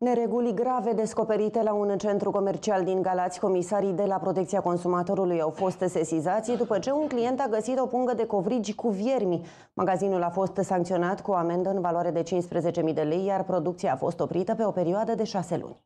Nereguli grave descoperite la un centru comercial din Galați, comisarii de la Protecția Consumatorului au fost sesizați după ce un client a găsit o pungă de covrigi cu viermi. Magazinul a fost sancționat cu o amendă în valoare de 15.000 de lei, iar producția a fost oprită pe o perioadă de șase luni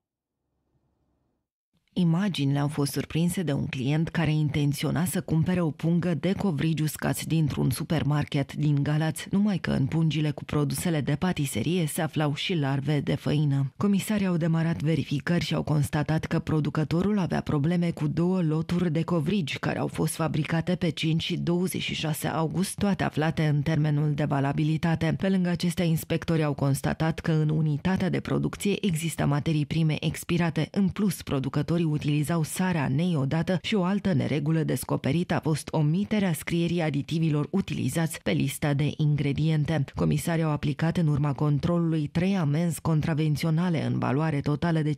le au fost surprinse de un client care intenționa să cumpere o pungă de covrigi uscați dintr-un supermarket din Galați, numai că în pungile cu produsele de patiserie se aflau și larve de făină. Comisarii au demarat verificări și au constatat că producătorul avea probleme cu două loturi de covrigi care au fost fabricate pe 5 și 26 august, toate aflate în termenul de valabilitate. Pe lângă acestea, inspectorii au constatat că în unitatea de producție există materii prime expirate, în plus producătorii utilizau sarea nei odată și o altă neregulă descoperită a fost omiterea scrierii aditivilor utilizați pe lista de ingrediente. Comisarii au aplicat în urma controlului trei amenzi contravenționale în valoare totală de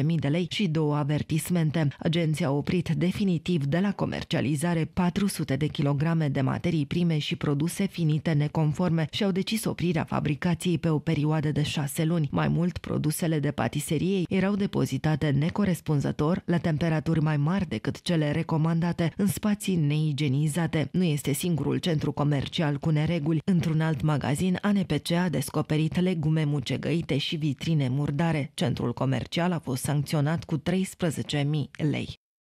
15.000 de lei și două avertismente. Agenția a oprit definitiv de la comercializare 400 de kilograme de materii prime și produse finite neconforme și au decis oprirea fabricației pe o perioadă de șase luni. Mai mult, produsele de patiserie erau depozitate necorespunzător corespunzător la temperaturi mai mari decât cele recomandate în spații neigenizate. Nu este singurul centru comercial cu nereguli. Într-un alt magazin, ANPC a descoperit legume mucegăite și vitrine murdare. Centrul comercial a fost sancționat cu 13.000 lei.